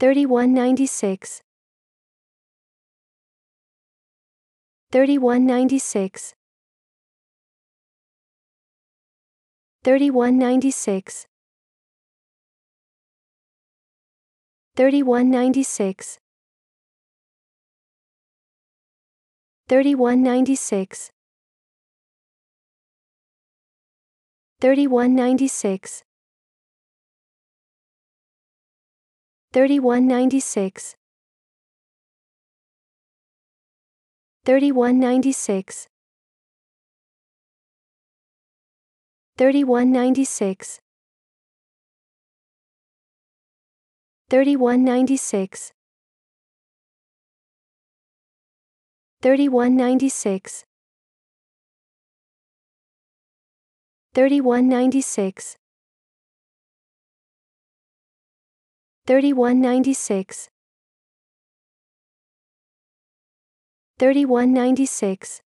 3196 3196 3196 3196 3196 3196 3196 3196 3196 3196 3196 3196 3196 3196